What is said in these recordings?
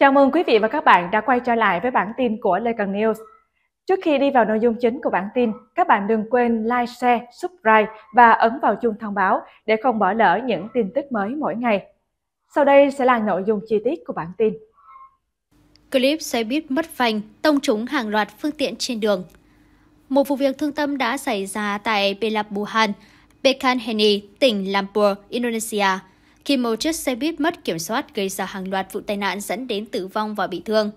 Chào mừng quý vị và các bạn đã quay trở lại với bản tin của Lê Cần News. Trước khi đi vào nội dung chính của bản tin, các bạn đừng quên like, share, subscribe và ấn vào chuông thông báo để không bỏ lỡ những tin tức mới mỗi ngày. Sau đây sẽ là nội dung chi tiết của bản tin. Clip xe buýt mất phanh, tông trúng hàng loạt phương tiện trên đường. Một vụ việc thương tâm đã xảy ra tại Pelabuhan, Pekanheni, tỉnh Lampur, Indonesia – khi một chiếc xe buýt mất kiểm soát gây ra hàng loạt vụ tai nạn dẫn đến tử vong và bị thương.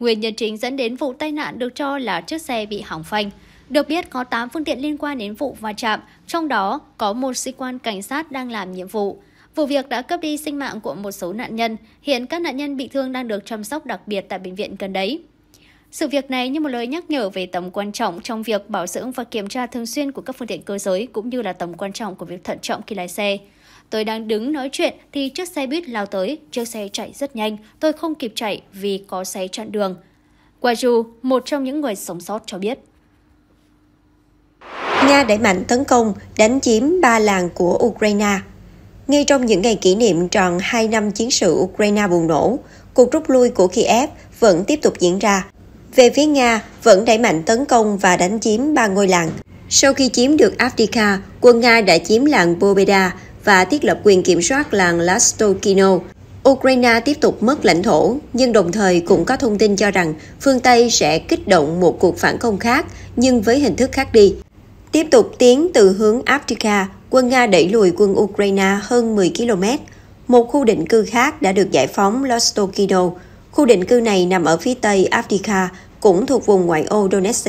Nguyên nhân chính dẫn đến vụ tai nạn được cho là chiếc xe bị hỏng phanh. Được biết, có 8 phương tiện liên quan đến vụ va chạm, trong đó có một sĩ quan cảnh sát đang làm nhiệm vụ. Vụ việc đã cướp đi sinh mạng của một số nạn nhân, hiện các nạn nhân bị thương đang được chăm sóc đặc biệt tại bệnh viện gần đấy. Sự việc này như một lời nhắc nhở về tầm quan trọng trong việc bảo dưỡng và kiểm tra thường xuyên của các phương tiện cơ giới cũng như là tầm quan trọng của việc thận trọng khi lái xe. Tôi đang đứng nói chuyện thì chiếc xe buýt lao tới, chiếc xe chạy rất nhanh, tôi không kịp chạy vì có xe chặn đường. Waju, một trong những người sống sót cho biết. Nga đẩy mạnh tấn công, đánh chiếm ba làng của Ukraine. Ngay trong những ngày kỷ niệm tròn 2 năm chiến sự Ukraine bùng nổ, cuộc rút lui của Kiev vẫn tiếp tục diễn ra. Về phía Nga, vẫn đẩy mạnh tấn công và đánh chiếm ba ngôi làng. Sau khi chiếm được Avdika, quân Nga đã chiếm làng Bobeda, và thiết lập quyền kiểm soát làng Lastokino. Ukraine tiếp tục mất lãnh thổ, nhưng đồng thời cũng có thông tin cho rằng phương Tây sẽ kích động một cuộc phản công khác, nhưng với hình thức khác đi. Tiếp tục tiến từ hướng Africa, quân Nga đẩy lùi quân Ukraine hơn 10 km. Một khu định cư khác đã được giải phóng Lostokino. Khu định cư này nằm ở phía tây Avdika, cũng thuộc vùng ngoại ô Donetsk.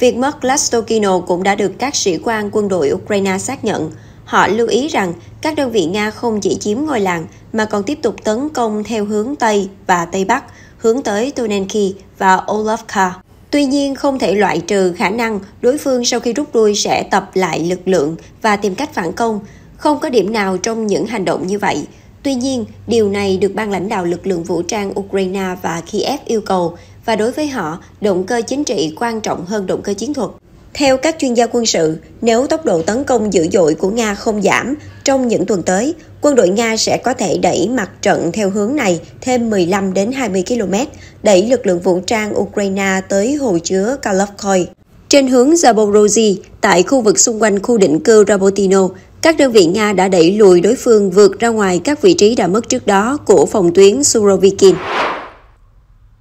Việc mất Lastokino cũng đã được các sĩ quan quân đội Ukraine xác nhận. Họ lưu ý rằng các đơn vị Nga không chỉ chiếm ngôi làng mà còn tiếp tục tấn công theo hướng Tây và Tây Bắc, hướng tới Tunenki và Olovka. Tuy nhiên, không thể loại trừ khả năng đối phương sau khi rút lui sẽ tập lại lực lượng và tìm cách phản công. Không có điểm nào trong những hành động như vậy. Tuy nhiên, điều này được ban lãnh đạo lực lượng vũ trang Ukraine và Kiev yêu cầu, và đối với họ, động cơ chính trị quan trọng hơn động cơ chiến thuật. Theo các chuyên gia quân sự, nếu tốc độ tấn công dữ dội của Nga không giảm, trong những tuần tới, quân đội Nga sẽ có thể đẩy mặt trận theo hướng này thêm 15 đến 20 km, đẩy lực lượng vũ trang Ukraine tới hồ chứa Kalovkoy. Trên hướng Zaporozhye, tại khu vực xung quanh khu định cư Rabotino, các đơn vị Nga đã đẩy lùi đối phương vượt ra ngoài các vị trí đã mất trước đó của phòng tuyến Surovikin.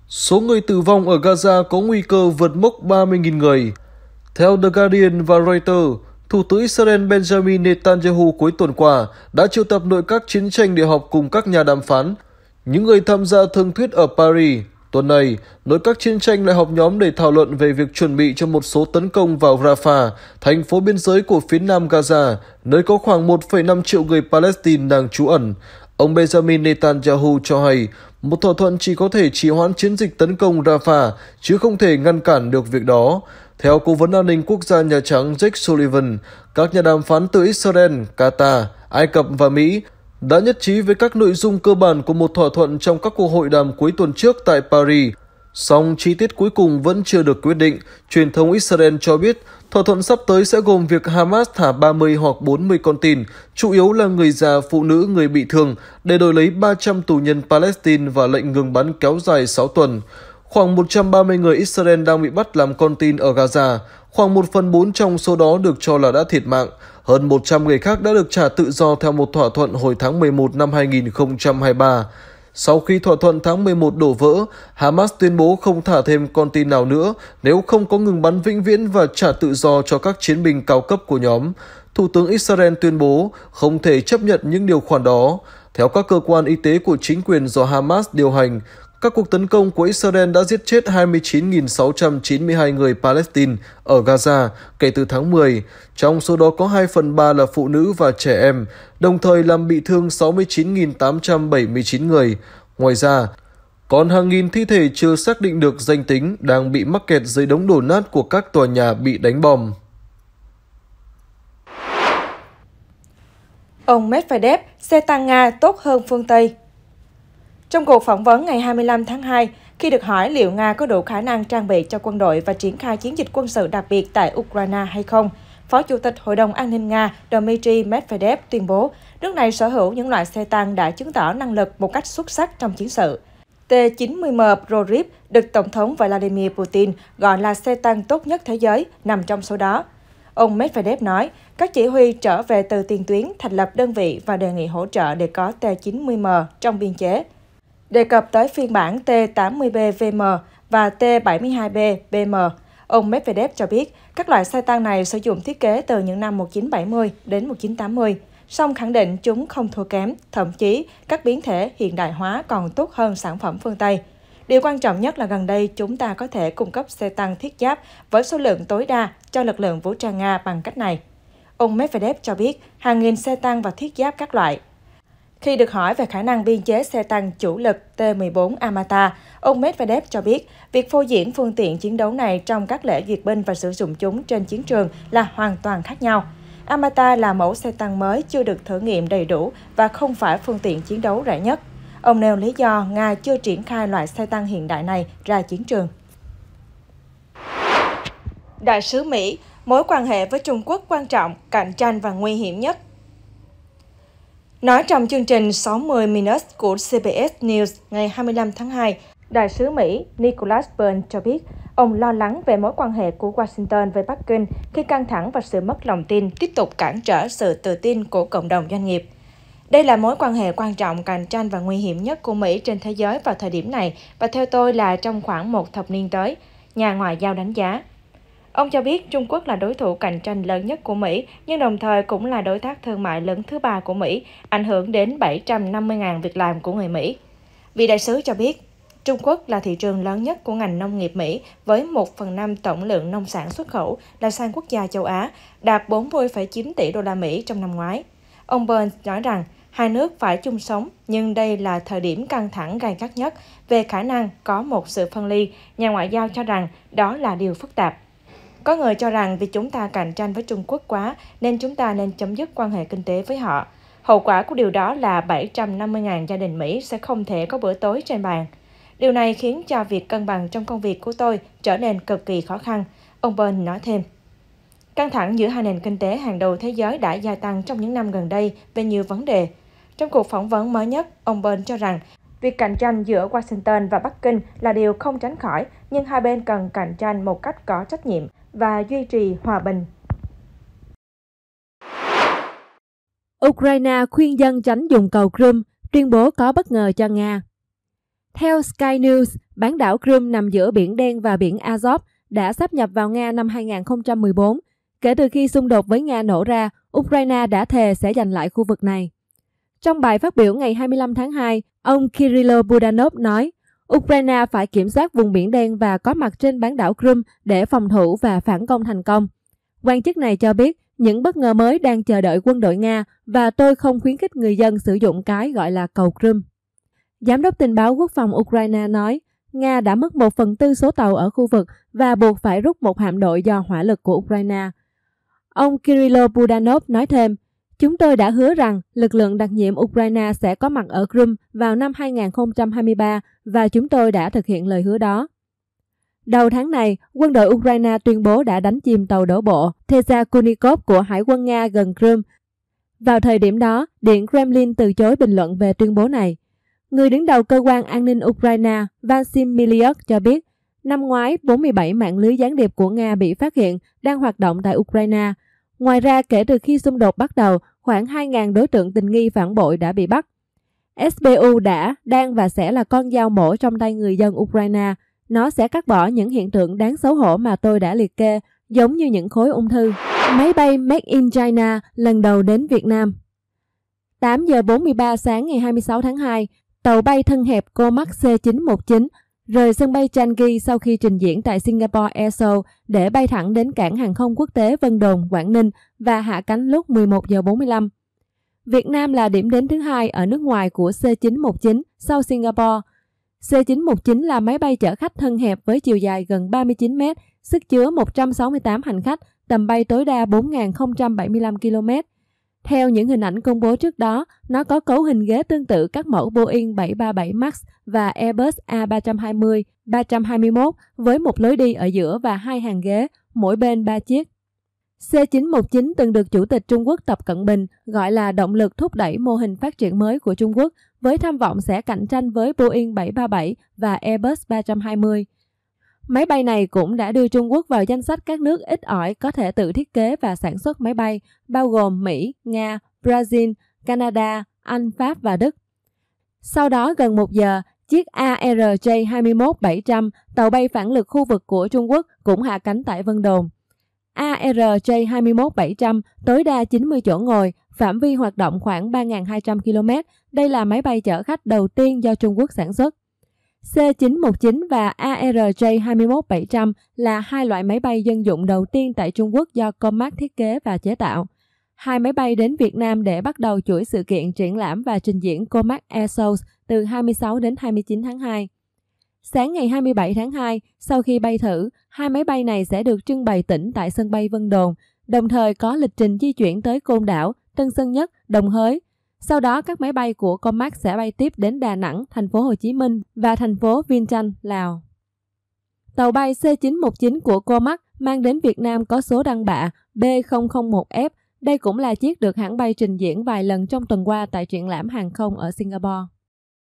Số người tử vong ở Gaza có nguy cơ vượt mốc 30.000 người. Theo The Guardian và Reuters, Thủ tướng Israel Benjamin Netanyahu cuối tuần qua đã triệu tập nội các chiến tranh để họp cùng các nhà đàm phán, những người tham gia thương thuyết ở Paris. Tuần này, nội các chiến tranh lại họp nhóm để thảo luận về việc chuẩn bị cho một số tấn công vào Rafah, thành phố biên giới của phía nam Gaza, nơi có khoảng 1,5 triệu người Palestine đang trú ẩn. Ông Benjamin Netanyahu cho hay, một thỏa thuận chỉ có thể trì hoãn chiến dịch tấn công Rafah, chứ không thể ngăn cản được việc đó. Theo Cố vấn An ninh Quốc gia Nhà Trắng Jake Sullivan, các nhà đàm phán từ Israel, Qatar, Ai Cập và Mỹ đã nhất trí với các nội dung cơ bản của một thỏa thuận trong các cuộc hội đàm cuối tuần trước tại Paris. Song chi tiết cuối cùng vẫn chưa được quyết định. Truyền thông Israel cho biết thỏa thuận sắp tới sẽ gồm việc Hamas thả 30 hoặc 40 con tin, chủ yếu là người già, phụ nữ, người bị thương, để đổi lấy 300 tù nhân Palestine và lệnh ngừng bắn kéo dài 6 tuần. Khoảng 130 người Israel đang bị bắt làm con tin ở Gaza, khoảng 1 phần 4 trong số đó được cho là đã thiệt mạng. Hơn 100 người khác đã được trả tự do theo một thỏa thuận hồi tháng 11 năm 2023. Sau khi thỏa thuận tháng 11 đổ vỡ, Hamas tuyên bố không thả thêm con tin nào nữa nếu không có ngừng bắn vĩnh viễn và trả tự do cho các chiến binh cao cấp của nhóm. Thủ tướng Israel tuyên bố không thể chấp nhận những điều khoản đó. Theo các cơ quan y tế của chính quyền do Hamas điều hành, các cuộc tấn công của Israel đã giết chết 29.692 người Palestine ở Gaza kể từ tháng 10, trong số đó có 2 phần 3 là phụ nữ và trẻ em, đồng thời làm bị thương 69.879 người. Ngoài ra, còn hàng nghìn thi thể chưa xác định được danh tính đang bị mắc kẹt dưới đống đổ nát của các tòa nhà bị đánh bom. Ông Medvedev, xe tăng Nga tốt hơn phương Tây trong cuộc phỏng vấn ngày 25 tháng 2, khi được hỏi liệu Nga có đủ khả năng trang bị cho quân đội và triển khai chiến dịch quân sự đặc biệt tại Ukraine hay không, Phó Chủ tịch Hội đồng An ninh Nga Dmitry Medvedev tuyên bố nước này sở hữu những loại xe tăng đã chứng tỏ năng lực một cách xuất sắc trong chiến sự. T-90M Prorib được Tổng thống Vladimir Putin gọi là xe tăng tốt nhất thế giới, nằm trong số đó. Ông Medvedev nói, các chỉ huy trở về từ tiền tuyến thành lập đơn vị và đề nghị hỗ trợ để có T-90M trong biên chế. Đề cập tới phiên bản T80BVM và T72BBM, ông Medvedev cho biết các loại xe tăng này sử dụng thiết kế từ những năm 1970 đến 1980, song khẳng định chúng không thua kém, thậm chí các biến thể hiện đại hóa còn tốt hơn sản phẩm phương Tây. Điều quan trọng nhất là gần đây chúng ta có thể cung cấp xe tăng thiết giáp với số lượng tối đa cho lực lượng vũ trang Nga bằng cách này. Ông Medvedev cho biết hàng nghìn xe tăng và thiết giáp các loại khi được hỏi về khả năng biên chế xe tăng chủ lực T-14 Amata, ông Medvedev cho biết việc phô diễn phương tiện chiến đấu này trong các lễ duyệt binh và sử dụng chúng trên chiến trường là hoàn toàn khác nhau. Amata là mẫu xe tăng mới chưa được thử nghiệm đầy đủ và không phải phương tiện chiến đấu rẻ nhất. Ông nêu lý do Nga chưa triển khai loại xe tăng hiện đại này ra chiến trường. Đại sứ Mỹ, mối quan hệ với Trung Quốc quan trọng, cạnh tranh và nguy hiểm nhất Nói trong chương trình 60 Minutes của CBS News ngày 25 tháng 2, Đại sứ Mỹ Nicholas Burns cho biết ông lo lắng về mối quan hệ của Washington với Bắc Kinh khi căng thẳng và sự mất lòng tin tiếp tục cản trở sự tự tin của cộng đồng doanh nghiệp. Đây là mối quan hệ quan trọng, cạnh tranh và nguy hiểm nhất của Mỹ trên thế giới vào thời điểm này và theo tôi là trong khoảng một thập niên tới, nhà ngoại giao đánh giá. Ông cho biết Trung Quốc là đối thủ cạnh tranh lớn nhất của Mỹ, nhưng đồng thời cũng là đối tác thương mại lớn thứ ba của Mỹ, ảnh hưởng đến 750.000 việc làm của người Mỹ. Vị đại sứ cho biết, Trung Quốc là thị trường lớn nhất của ngành nông nghiệp Mỹ với 1 phần 5 tổng lượng nông sản xuất khẩu là sang quốc gia châu Á, đạt 40,9 tỷ đô la Mỹ trong năm ngoái. Ông Burns nói rằng hai nước phải chung sống, nhưng đây là thời điểm căng thẳng gay gắt nhất về khả năng có một sự phân ly. Nhà ngoại giao cho rằng đó là điều phức tạp. Có người cho rằng vì chúng ta cạnh tranh với Trung Quốc quá nên chúng ta nên chấm dứt quan hệ kinh tế với họ. Hậu quả của điều đó là 750.000 gia đình Mỹ sẽ không thể có bữa tối trên bàn. Điều này khiến cho việc cân bằng trong công việc của tôi trở nên cực kỳ khó khăn, ông Bern nói thêm. Căng thẳng giữa hai nền kinh tế hàng đầu thế giới đã gia tăng trong những năm gần đây về nhiều vấn đề. Trong cuộc phỏng vấn mới nhất, ông Bern cho rằng việc cạnh tranh giữa Washington và Bắc Kinh là điều không tránh khỏi, nhưng hai bên cần cạnh tranh một cách có trách nhiệm và duy trì hòa bình. Ukraine khuyên dân tránh dùng cầu Crimea, tuyên bố có bất ngờ cho Nga. Theo Sky News, bán đảo Crimea nằm giữa Biển Đen và Biển Azov đã sắp nhập vào Nga năm 2014. Kể từ khi xung đột với Nga nổ ra, Ukraine đã thề sẽ giành lại khu vực này. Trong bài phát biểu ngày 25 tháng 2, ông Kirill Budanov nói, Ukraine phải kiểm soát vùng Biển Đen và có mặt trên bán đảo Crimea để phòng thủ và phản công thành công. Quan chức này cho biết những bất ngờ mới đang chờ đợi quân đội Nga và tôi không khuyến khích người dân sử dụng cái gọi là cầu Crimea. Giám đốc tình báo quốc phòng Ukraine nói, Nga đã mất một phần tư số tàu ở khu vực và buộc phải rút một hạm đội do hỏa lực của Ukraine. Ông Kirilo Budanov nói thêm, Chúng tôi đã hứa rằng lực lượng đặc nhiệm Ukraine sẽ có mặt ở Crimea vào năm 2023 và chúng tôi đã thực hiện lời hứa đó. Đầu tháng này, quân đội Ukraine tuyên bố đã đánh chìm tàu đổ bộ Tesa Kunikov của Hải quân Nga gần Crimea. Vào thời điểm đó, Điện Kremlin từ chối bình luận về tuyên bố này. Người đứng đầu cơ quan an ninh Ukraine Vasim Miliuk cho biết, năm ngoái 47 mạng lưới gián điệp của Nga bị phát hiện đang hoạt động tại Ukraine – Ngoài ra, kể từ khi xung đột bắt đầu, khoảng 2.000 đối tượng tình nghi phản bội đã bị bắt. SBU đã, đang và sẽ là con dao mổ trong tay người dân Ukraine. Nó sẽ cắt bỏ những hiện tượng đáng xấu hổ mà tôi đã liệt kê, giống như những khối ung thư. Máy bay Made in China lần đầu đến Việt Nam 8 giờ 43 sáng ngày 26 tháng 2, tàu bay thân hẹp Comac C919 rời sân bay Changi sau khi trình diễn tại Singapore Airshow để bay thẳng đến cảng hàng không quốc tế Vân Đồn, Quảng Ninh và hạ cánh lúc 11 giờ 45. Việt Nam là điểm đến thứ hai ở nước ngoài của C919 sau Singapore. C919 là máy bay chở khách thân hẹp với chiều dài gần 39 m, sức chứa 168 hành khách, tầm bay tối đa 4.075 km. Theo những hình ảnh công bố trước đó, nó có cấu hình ghế tương tự các mẫu Boeing 737 MAX và Airbus A320, 321 với một lối đi ở giữa và hai hàng ghế, mỗi bên 3 chiếc. C919 từng được Chủ tịch Trung Quốc Tập Cận Bình gọi là động lực thúc đẩy mô hình phát triển mới của Trung Quốc với tham vọng sẽ cạnh tranh với Boeing 737 và Airbus 320. Máy bay này cũng đã đưa Trung Quốc vào danh sách các nước ít ỏi có thể tự thiết kế và sản xuất máy bay, bao gồm Mỹ, Nga, Brazil, Canada, Anh, Pháp và Đức. Sau đó gần một giờ, chiếc ARJ-21-700, tàu bay phản lực khu vực của Trung Quốc cũng hạ cánh tại Vân Đồn. ARJ-21-700 tối đa 90 chỗ ngồi, phạm vi hoạt động khoảng 3.200 km. Đây là máy bay chở khách đầu tiên do Trung Quốc sản xuất. C919 và ARJ21700 là hai loại máy bay dân dụng đầu tiên tại Trung Quốc do Comac thiết kế và chế tạo. Hai máy bay đến Việt Nam để bắt đầu chuỗi sự kiện triển lãm và trình diễn Comac Air Shows từ 26 đến 29 tháng 2. Sáng ngày 27 tháng 2, sau khi bay thử, hai máy bay này sẽ được trưng bày tỉnh tại sân bay Vân Đồn, đồng thời có lịch trình di chuyển tới Côn Đảo, Tân Sơn Nhất, Đồng Hới, sau đó các máy bay của Comac sẽ bay tiếp đến Đà Nẵng, thành phố Hồ Chí Minh và thành phố Vientiane, Lào. Tàu bay C919 của Comac mang đến Việt Nam có số đăng bạ B001F. Đây cũng là chiếc được hãng bay trình diễn vài lần trong tuần qua tại triển lãm hàng không ở Singapore.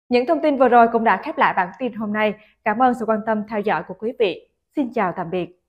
Những thông tin vừa rồi cũng đã khép lại bản tin hôm nay. Cảm ơn sự quan tâm theo dõi của quý vị. Xin chào tạm biệt.